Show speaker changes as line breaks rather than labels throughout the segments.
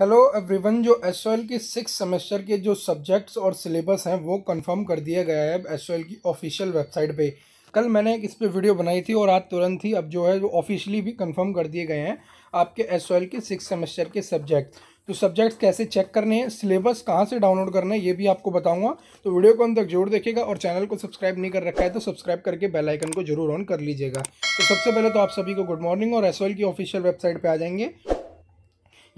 hello everyone जो S K six semester के जो सब्जेक्ट्स और सिलेबस हैं वो कंफर्म कर दिया गया है एस की ऑफिशियल वेबसाइट पे कल मैंने इस पर वीडियो बनाई थी और आज तुरंत ही अब जो है वो ऑफिशियली भी कंफर्म कर दिए गए हैं आपके एस के सिक्स सेमेस्टर के सब्जेक्ट तो सब्जेक्ट्स कैसे चेक करने हैं सिलेबस कहाँ से डाउनलोड करना है ये भी आपको बताऊंगा तो वीडियो को अंत तक जरूर देखिएगा और चैनल को सब्सक्राइब नहीं कर रखा है तो सब्सक्राइब करके बेल आइकन को जरूर ऑन कर लीजिएगा तो सबसे पहले तो आप सभी को गुड मॉर्निंग और एस की ऑफिशियल वेबसाइट पर आ जाएंगे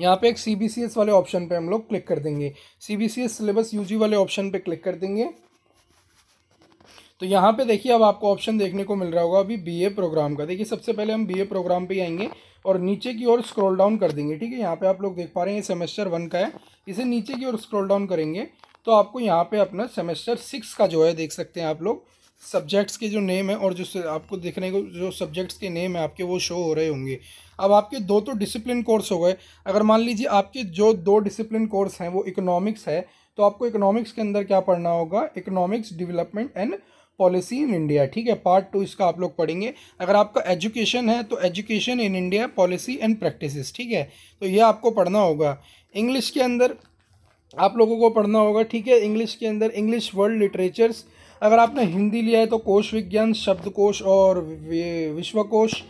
यहाँ पे एक सी बी सी एस वाले ऑप्शन पे हम लोग क्लिक कर देंगे C B C S syllabus U G वाले ऑप्शन पे क्लिक कर देंगे तो यहाँ पे देखिए अब आपको ऑप्शन देखने को मिल रहा होगा अभी बी ए प्रोग्राम का देखिए सबसे पहले हम बी ए प्रोग्राम पे आएंगे और नीचे की ओर स्क्रॉल डाउन कर देंगे ठीक है यहाँ पे आप लोग देख पा रहे हैं सेमेस्टर वन का है इसे नीचे की ओर स्क्रॉल डाउन करेंगे तो आपको यहाँ पे अपना सेमेस्टर सिक्स का जो है देख सकते हैं आप लोग सब्जेक्ट्स के जो नेम है और जो आपको देखने को जो सब्जेक्ट्स के नेम है आपके वो शो हो रहे होंगे अब आपके दो तो डिसिप्लिन कोर्स हो गए अगर मान लीजिए आपके जो दो डिसिप्लिन कोर्स हैं वो इकोनॉमिक्स है तो आपको इकोनॉमिक्स के अंदर क्या पढ़ना होगा economics development and policy in India ठीक है पार्ट टू इसका आप लोग पढ़ेंगे अगर आपका एजुकेशन है तो education in India policy and practices ठीक है तो ये आपको पढ़ना होगा इंग्लिश के अंदर आप लोगों को पढ़ना होगा ठीक है इंग्लिश के अंदर इंग्लिश वर्ल्ड लिटरेचर्स अगर आपने हिंदी लिया है तो कोश विज्ञान शब्दकोश और विश्वकोश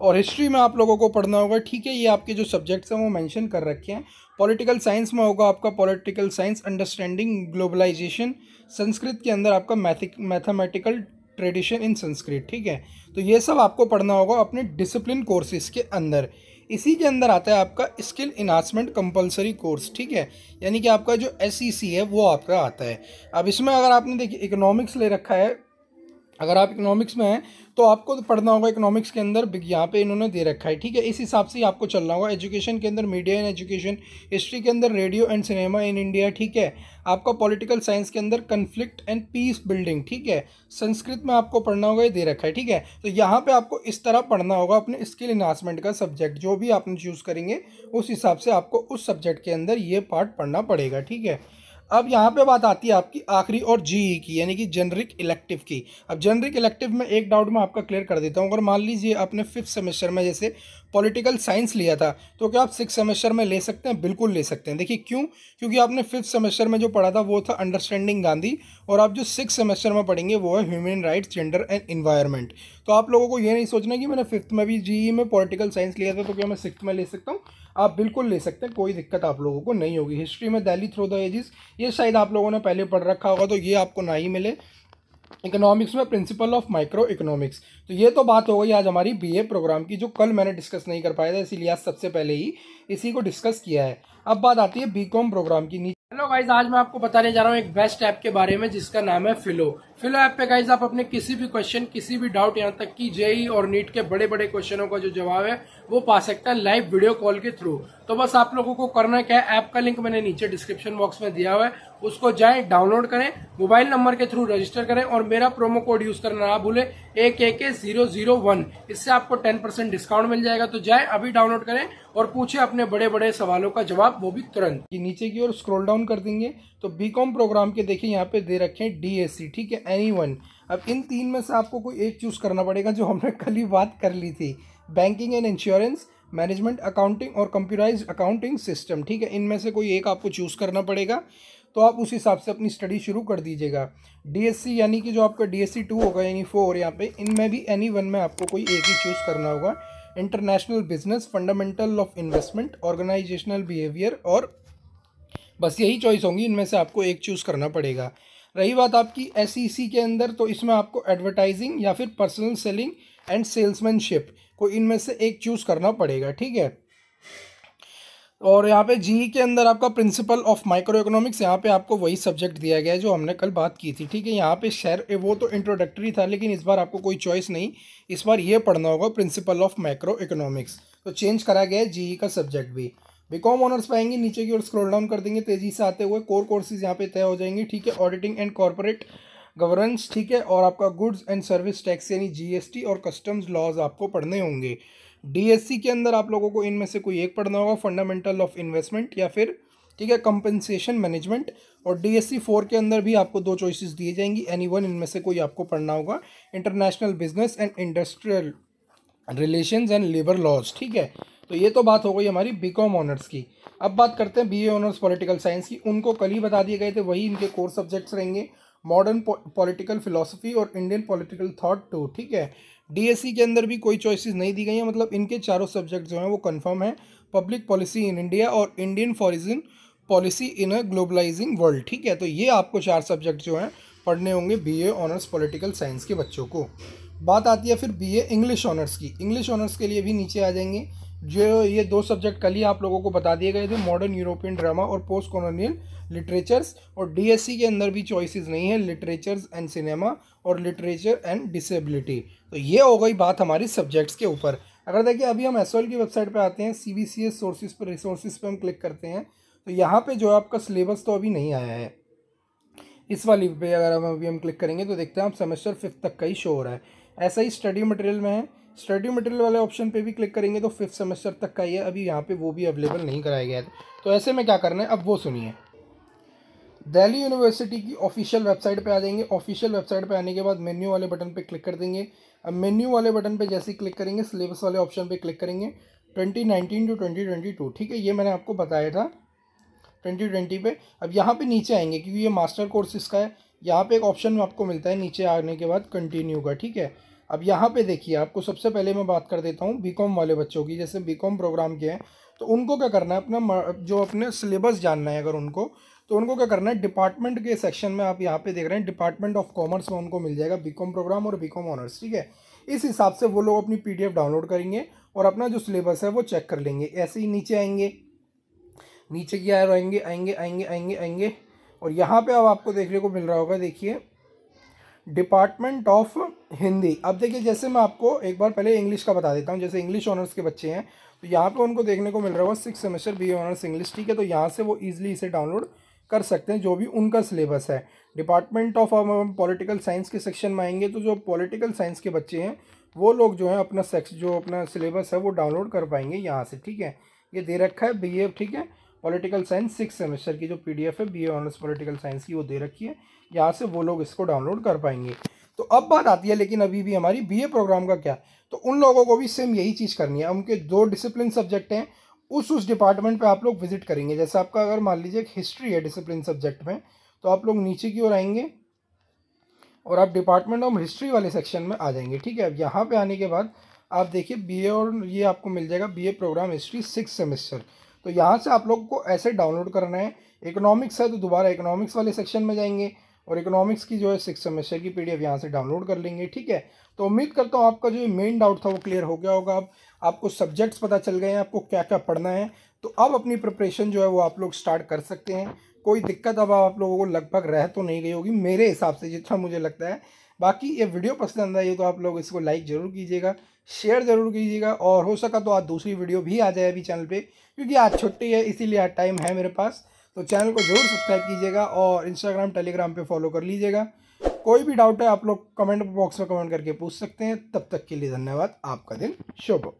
और हिस्ट्री में आप लोगों को पढ़ना होगा ठीक है ये आपके जो सब्जेक्ट्स हैं वो मेंशन कर रखे हैं पॉलिटिकल साइंस में होगा आपका political science understanding globalisation Sanskrit के अंदर आपका मैथिक मैथमेटिकल ट्रेडिशन इन संस्कृत ठीक है तो ये सब आपको पढ़ना होगा अपने डिसिप्लिन कोर्सेज के अंदर इसी के अंदर आता है आपका स्किल इन्हांसमेंट कंपलसरी कोर्स ठीक है यानी कि आपका जो एस e है वो आपका आता है अब इसमें अगर आपने देखिए इकोनॉमिक्स ले रखा है अगर आप इकोनॉमिक्स में हैं तो आपको तो पढ़ना होगा इकोनॉमिक्स के अंदर यहाँ पे इन्होंने दे रखा है ठीक है इस हिसाब से आपको चलना होगा एजुकेशन के अंदर मीडिया एंड एजुकेशन हिस्ट्री के अंदर radio and cinema in India ठीक है आपका पॉलिटिकल साइंस के अंदर कन्फ्लिक्ट एंड पीस बिल्डिंग ठीक है संस्कृत में आपको पढ़ना होगा ये दे रखा है ठीक है तो यहाँ पर आपको इस तरह पढ़ना होगा अपने स्किल इन्हांसमेंट का सब्जेक्ट जो भी आप चूज़ करेंगे उस हिसाब से आपको उस सब्जेक्ट के अंदर ये पार्ट पढ़ना पड़ेगा ठीक है अब यहाँ पे बात आती है आपकी आखिरी और जीई e की यानी कि जेनरिक इलेक्टिव की अब जेनरिक इलेक्टिव में एक डाउट मैं आपका क्लियर कर देता हूँ अगर मान लीजिए आपने फिफ्थ सेमेस्टर में जैसे पॉलिटिकल साइंस लिया था तो क्या आप सिक्स सेमेस्टर में ले सकते हैं बिल्कुल ले सकते हैं देखिए क्यों क्योंकि आपने फिफ्थ सेमेस्टर में जो पढ़ा था वो था अंडरस्टैंडिंग गांधी और आप जो सिक्स सेमेस्टर में पढ़ेंगे वो है human rights gender and environment तो आप लोगों को ये नहीं सोचना कि मैंने फिफ्थ में भी जी e में पॉलिटिकल साइंस लिया था तो क्या मैं सिक्स में ले सकता हूँ आप बिल्कुल ले सकते हैं कोई दिक्कत आप लोगों को नहीं होगी हिस्ट्री में दैली थ्रो द एजिस ये शायद आप लोगों ने पहले पढ़ रखा होगा तो ये आपको ना ही मिले इकोनॉमिक्स में प्रिंसिपल ऑफ माइक्रो इकोनॉमिक्स तो ये तो बात हो गई आज हमारी बीए प्रोग्राम की जो कल मैंने डिस्कस नहीं कर पाया था इसीलिए आज सबसे पहले ही इसी को डिस्कस किया है अब बात आती है बीकॉम प्रोग्राम की नीचे हेलो गाइज आज मैं आपको बताने जा रहा हूँ एक बेस्ट ऐप के बारे में जिसका नाम है फिलो फिलो ऐप पे गाइज आप अपने किसी भी क्वेश्चन किसी भी डाउट यहाँ तक कि जेई e और नीट के बड़े बड़े क्वेश्चनों का जो जवाब है वो पा सकता है लाइव वीडियो कॉल के थ्रू तो बस आप लोगों को करना क्या है ऐप का लिंक मैंने नीचे डिस्क्रिप्शन बॉक्स में दिया हुआ है उसको जाए डाउनलोड करें मोबाइल नंबर के थ्रू रजिस्टर करें और मेरा प्रोमो कोड यूज करना ना भूलें एक के जीरो जीरो वन इससे आपको टेन परसेंट डिस्काउंट मिल जाएगा तो जाए अभी डाउनलोड करें और पूछे अपने बड़े बड़े सवालों का जवाब वो भी तुरंत नीचे की ओर स्क्रोल डाउन कर देंगे तो बी प्रोग्राम के देखिए यहाँ पे दे रखे डी ठीक है एनी वन अब इन तीन में से आपको कोई एक चूज़ करना पड़ेगा जो हमने कल ही बात कर ली थी banking and insurance management accounting और कंप्यूटराइज अकाउंटिंग सिस्टम ठीक है इनमें से कोई एक आपको चूज़ करना पड़ेगा तो आप उस हिसाब से अपनी स्टडी शुरू कर दीजिएगा डीएससी यानी कि जो आपका डीएससी टू होगा यानी फोर यहाँ पे इनमें भी एनी वन में आपको कोई एक ही चूज़ करना होगा international business fundamental of investment organisational behaviour और बस यही चॉइस होंगी इनमें से आपको एक चूज़ करना पड़ेगा रही बात आपकी एस e के अंदर तो इसमें आपको एडवर्टाइजिंग या फिर पर्सनल सेलिंग एंड सेल्समैनशिप को इनमें से एक चूज़ करना पड़ेगा ठीक है और यहाँ पे जी के अंदर आपका प्रिंसिपल ऑफ माइक्रो इकोनॉमिक्स यहाँ पे आपको वही सब्जेक्ट दिया गया है जो हमने कल बात की थी ठीक है यहाँ पे शेयर वो तो इंट्रोडक्टरी था लेकिन इस बार आपको कोई चॉइस नहीं इस बार ये पढ़ना होगा प्रिंसिपल ऑफ माइक्रो इकोनॉमिक्स तो चेंज करा गया है जी का सब्जेक्ट भी बिकॉम ऑनर्स पाएंगे नीचे की ओर स्क्रॉल डाउन कर देंगे तेजी से आते हुए कोर कोर्सेज यहाँ पे तय हो जाएंगे ठीक है ऑडिटिंग एंड कॉरपोरेट गवर्नेंस ठीक है और आपका गुड्स एंड सर्विस टैक्स यानी जीएसटी और कस्टम्स लॉज आपको पढ़ने होंगे डीएससी के अंदर आप लोगों को इनमें से कोई एक पढ़ना होगा फंडामेंटल ऑफ इन्वेस्टमेंट या फिर ठीक है कंपनसेशन मैनेजमेंट और डीएससी फोर के अंदर भी आपको दो चॉइसिस दिए जाएंगी एनी वन इनमें से कोई आपको पढ़ना होगा international business and industrial relation and labour laws ठीक है तो ये तो बात हो गई हमारी बी कॉम ऑनर्स की अब बात करते हैं B A honours political science की उनको कल ही बता दिए गए थे वही इनके कोर सब्जेक्ट्स रहेंगे मॉडर्न पॉलिटिकल फिलोसफी और इंडियन पॉलिटिकल थाट टू ठीक है डीएससी e के अंदर भी कोई चॉइसेस नहीं दी गई हैं मतलब इनके चारों सब्जेक्ट जो हैं वो कन्फर्म हैं पब्लिक पॉलिसी इन इंडिया और Indian foreign policy in a globalising world ठीक है तो ये आपको चार सब्जेक्ट जो हैं पढ़ने होंगे बीए ऑनर्स पॉलिटिकल साइंस के बच्चों को बात आती है फिर बीए इंग्लिश ऑनर्स की इंग्लिश ऑनर्स के लिए भी नीचे आ जाएंगे जो ये दो सब्जेक्ट कल ही आप लोगों को बता दिए गए थे मॉडर्न यूरोपियन ड्रामा और पोस्ट कॉलोनियल लिटरेचर्स और डीएससी e के अंदर भी चॉइसेस नहीं है लिटरेचर्स एंड सिनेमा और लिटरेचर एंड डिसेबिलिटी तो ये हो गई बात हमारी सब्जेक्ट्स के ऊपर अगर देखिए अभी हम एस की वेबसाइट पर आते हैं C B C S sources पर रिसोर्सेज पर हम क्लिक करते हैं तो यहाँ पर जो है आपका सिलेबस तो अभी नहीं आया है इस वाली पे अगर हम अभी हम क्लिक करेंगे तो देखते हैं आप सेमेस्टर फिफ्थ तक का ही शो हो रहा है ऐसा ही स्टडी मटेरियल में है स्टडी मटेरियल वाले ऑप्शन पे भी क्लिक करेंगे तो फिफ्थ सेमेस्टर तक का ये अभी यहाँ पे वो भी अवेलेबल नहीं कराया गया है तो ऐसे में क्या करना है अब वो सुनिए दिल्ली यूनिवर्सिटी की ऑफिशियल वेबसाइट पे आ जाएंगे ऑफिशियल वेबसाइट पे आने के बाद मेन्यू वाले बटन पे क्लिक कर देंगे अब मेन्यू वाले बटन पे जैसे ही क्लिक करेंगे सिलेबस वाले ऑप्शन पे क्लिक करेंगे ट्वेंटी टू ट्वेंटी ठीक है ये मैंने आपको बताया था ट्वेंटी पे अब यहाँ पर नीचे आएंगे क्योंकि ये मास्टर कोर्स का है यहाँ पर एक ऑप्शन आपको मिलता है नीचे आने के बाद कंटिन्यू का ठीक है अब यहाँ पे देखिए आपको सबसे पहले मैं बात कर देता हूँ बीकॉम वाले बच्चों की जैसे बीकॉम प्रोग्राम के हैं तो उनको क्या करना है अपना जो अपने सिलेबस जानना है अगर उनको तो उनको क्या करना है डिपार्टमेंट के सेक्शन में आप यहाँ पे देख रहे हैं डिपार्टमेंट ऑफ कॉमर्स में उनको मिल जाएगा बी प्रोग्राम और बी ऑनर्स ठीक है इस हिसाब से वो लोग अपनी पी डाउनलोड करेंगे और अपना जो सिलेबस है वो चेक कर लेंगे ऐसे ही नीचे आएंगे नीचे की आए आएंगे आएंगे आएंगे आएंगे आएंगे और यहाँ पर अब आपको देखने को मिल रहा होगा देखिए डिपार्टमेंट ऑफ हिंदी अब देखिए जैसे मैं आपको एक बार पहले इंग्लिश का बता देता हूँ जैसे इंग्लिश ऑनर्स के बच्चे हैं तो यहाँ पर उनको देखने को मिल रहा होगा six semester B honours English ठीक है तो यहाँ से वो ईजिली इसे डाउनलोड कर सकते हैं जो भी उनका सिलेबस है डिपार्टमेंट ऑफ पॉलिटिकल साइंस के सेक्शन में आएंगे तो जो पॉलिटिकल साइंस के बच्चे हैं वो लोग जो है अपना सेक्स जो अपना सिलेबस है वो डाउनलोड कर पाएंगे यहाँ से ठीक है ये दे रखा है बी ठीक है पॉलिटिकल साइंस सिक्स सेमेस्टर की जो पीडीएफ है B A honours political science की वो दे रखी है यहाँ से वो लोग इसको डाउनलोड कर पाएंगे तो अब बात आती है लेकिन अभी भी हमारी बीए प्रोग्राम का क्या तो उन लोगों को भी सेम यही चीज़ करनी है उनके दो डिसिप्लिन सब्जेक्ट हैं उस उस डिपार्टमेंट पे आप लोग विजिट करेंगे जैसे आपका अगर मान लीजिए हिस्ट्री है डिसिप्लिन सब्जेक्ट में तो आप लोग नीचे की ओर आएंगे और आप डिपार्टमेंट ऑफ हिस्ट्री वाले सेक्शन में आ जाएंगे ठीक है अब यहाँ पे आने के बाद आप देखिए बी और ये आपको मिल जाएगा B programme history six semester तो यहाँ से आप लोग को ऐसे डाउनलोड करना है इकोनॉमिक्स है तो दोबारा इकोनॉमिक्स वाले सेक्शन में जाएंगे और इकोनॉमिक्स की जो है सिक्स सेमेस्टर की पीडीएफ यहाँ से डाउनलोड कर लेंगे ठीक है तो उम्मीद करता हूँ आपका जो मेन डाउट था वो क्लियर हो गया होगा अब आपको सब्जेक्ट्स पता चल गए हैं आपको क्या क्या पढ़ना है तो अब अपनी प्रिपरेशन जो है वो आप लोग स्टार्ट कर सकते हैं कोई दिक्कत अब आप लोगों को लगभग रह तो नहीं गई होगी मेरे हिसाब से जितना मुझे लगता है बाकी ये वीडियो पसंद आई तो आप लोग इसको लाइक ज़रूर कीजिएगा शेयर ज़रूर कीजिएगा और हो सका तो आज दूसरी वीडियो भी आ जाए अभी चैनल पे क्योंकि आज छुट्टी है इसीलिए आज टाइम है मेरे पास तो चैनल को ज़रूर सब्सक्राइब कीजिएगा और इंस्टाग्राम टेलीग्राम पे फॉलो कर लीजिएगा कोई भी डाउट है आप लोग कमेंट बॉक्स में कमेंट करके पूछ सकते हैं तब तक के लिए धन्यवाद आपका दिन शुभ